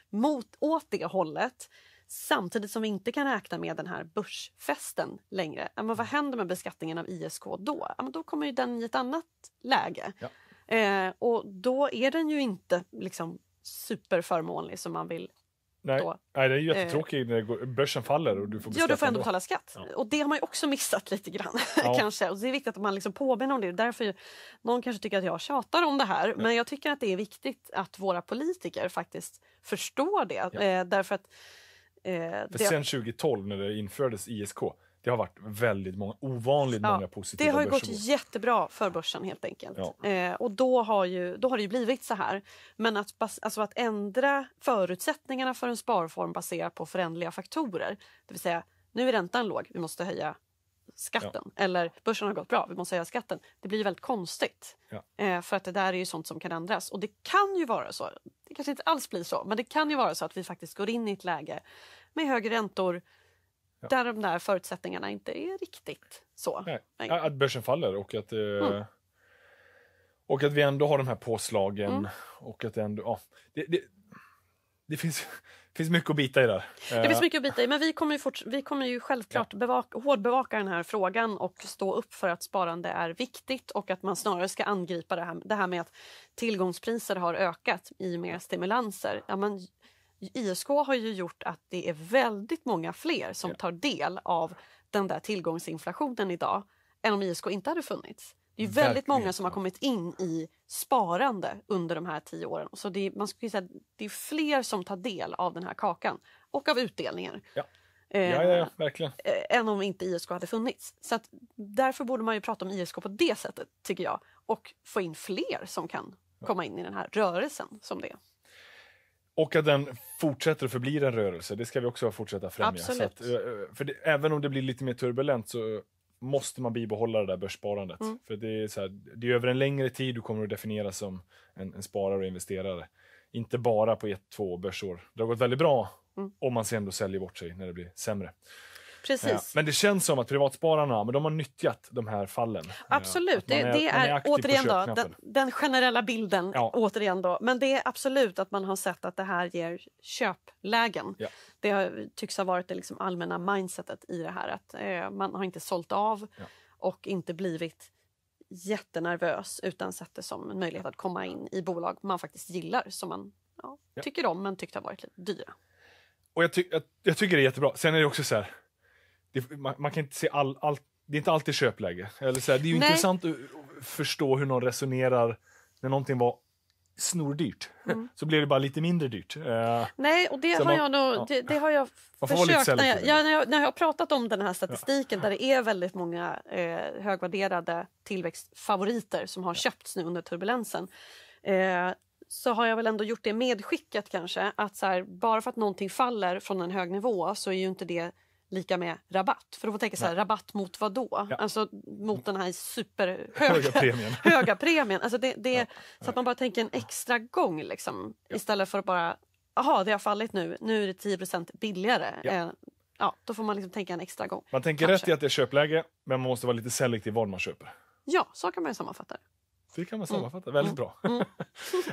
mot, åt det hållet Samtidigt som vi inte kan räkna med den här börsfesten längre. Men vad mm. händer med beskattningen av ISK då? Men då kommer ju den i ett annat läge. Ja. Eh, och då är den ju inte liksom superförmånlig som man vill Nej, då, nej, det är eh. jättetråkigt eh, när börsen faller och du får Ja, du får ändå, ändå. betala skatt. Ja. Och det har man ju också missat lite grann ja. kanske. Och det är viktigt att man liksom påminner om det. Därför, någon kanske tycker att jag tjatar om det här, ja. men jag tycker att det är viktigt att våra politiker faktiskt förstår det. Eh, därför att Eh, för det... sen 2012 när det infördes ISK, det har varit väldigt många, ovanligt ja, många positiva Det har ju gått jättebra för börsen helt enkelt. Ja. Eh, och då har, ju, då har det ju blivit så här. Men att, alltså att ändra förutsättningarna för en sparform baserat på förändliga faktorer, det vill säga nu är räntan låg, vi måste höja skatten. Ja. Eller börsen har gått bra, vi måste höja skatten. Det blir väldigt konstigt. Ja. Eh, för att det där är ju sånt som kan ändras. Och det kan ju vara så, det kanske inte alls blir så, men det kan ju vara så att vi faktiskt går in i ett läge med högre räntor ja. där de där förutsättningarna inte är riktigt så. Nej. Att börsen faller och att eh... mm. Och att vi ändå har de här påslagen. Mm. Och att ändå, ja, det, det, det, finns, finns mycket att bita i där. Det finns eh. mycket att bita i, men vi kommer ju, fort, vi kommer ju självklart bevaka, hårdbevaka den här frågan och stå upp för att sparande är viktigt och att man snarare ska angripa det här, det här med att tillgångspriser har ökat i och med stimulanser. Ja, men, ISK har ju gjort att det är väldigt många fler som tar del av den där tillgångsinflationen idag än om ISK inte hade funnits. Det är väldigt Verkligen. många som har kommit in i sparande under de här tio åren. Så det är, man skulle säga, det är fler som tar del av den här kakan och av utdelningen Ja. Ja, ja, eh, ja, verkligen. Eh, än om inte ISK hade funnits. Så att därför borde man ju prata om ISK på det sättet, tycker jag. Och få in fler som kan komma in i den här rörelsen som det är. Och att den fortsätter och förblir en rörelse, det ska vi också fortsätta främja. Absolut. Att, eh, för det, även om det blir lite mer turbulent så måste man bibehålla det där börssparandet. Mm. För det är, så här, det är över en längre tid du kommer att definieras som en, en sparare och investerare. Inte bara på ett, två börsår. Det har gått väldigt bra mm. om man sen då säljer bort sig när det blir sämre. Precis. Ja. Men det känns som att privatspararna men de har nyttjat de här fallen. Absolut. Är, det, det är, är återigen då, den, den, generella bilden. Ja. Återigen då. Men det är absolut att man har sett att det här ger köplägen. Det har, tycks ha varit det liksom allmänna mindsetet i det här. Att eh, Man har inte sålt av och inte blivit jättenervös utan sett det som en möjlighet att komma in i bolag man faktiskt gillar som man tycker om men tyckte har varit lite dyra. Och jag, ty jag, jag, tycker det är jättebra. Sen är det också så här, det, man, man, kan inte se all, all, det är inte alltid köpläge. Eller så här, det är intressant att förstå hur någon resonerar när någonting var snordyrt. Mm. Så blev det bara lite mindre dyrt. Eh, Nej, och det, har, man, jag nog, ja. det, det, har jag försökt. När jag, när jag, när, jag, har pratat om den här statistiken ja. där det är väldigt många eh, högvärderade tillväxtfavoriter som har köpts nu under turbulensen. Eh, så har jag väl ändå gjort det medskicket kanske att här, bara för att någonting faller från en hög nivå så är ju inte det lika med rabatt. För då tänker jag så här, rabatt mot vad då? Ja. Alltså mot den här superhöga höga premien. höga premien. Alltså det, det ja. Så att man bara tänker en extra gång liksom, ja. istället för att bara, jaha det har fallit nu, nu är det 10 billigare. Eh, ja, då får man liksom tänka en extra gång. Man tänker kanske. rätt i att det är köpläge, men man måste vara lite selektiv vad man köper. Ja, så kan man sammanfatta det. Det kan man mm. sammanfatta. Mm. Väldigt bra. Mm.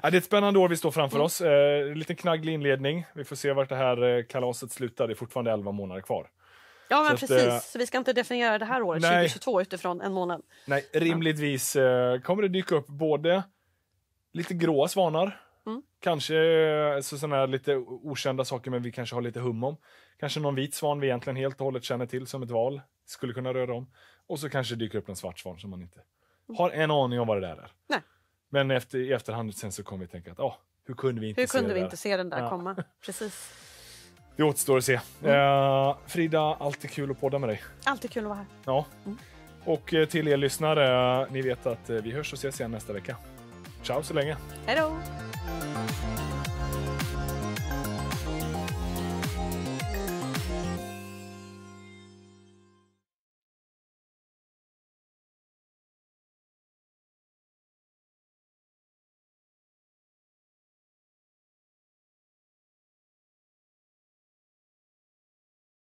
det är ett spännande år vi står framför mm. oss. Eh, lite knagglig inledning. Vi får se vart det här eh, kalaset slutar. Det är fortfarande 11 månader kvar. Ja, men så precis. Att, eh, så vi ska inte definiera det här året, nej, 2022, utifrån en månad. Nej, rimligtvis eh, kommer det dyka upp både lite gråa svanar, mm. kanske alltså, eh, sådana lite okända saker, men vi kanske har lite hum om. Kanske någon vit svan vi egentligen helt och hållet känner till som ett val skulle kunna röra om. Och så kanske det dyker upp en svart svan som man inte mm. har en aning om vad det där är. Nej. Men efter, i efterhand sen så kommer vi tänka att oh, hur kunde vi inte, hur se, kunde det vi inte se den där ja. komma? Precis. Det återstår att se. Mm. Eh, Frida, alltid kul att podda med dig. Alltid kul att vara här. Ja. Mm. Och eh, till er lyssnare, ni vet att eh, vi hörs och ses igen nästa vecka. Ciao så länge. Hej då!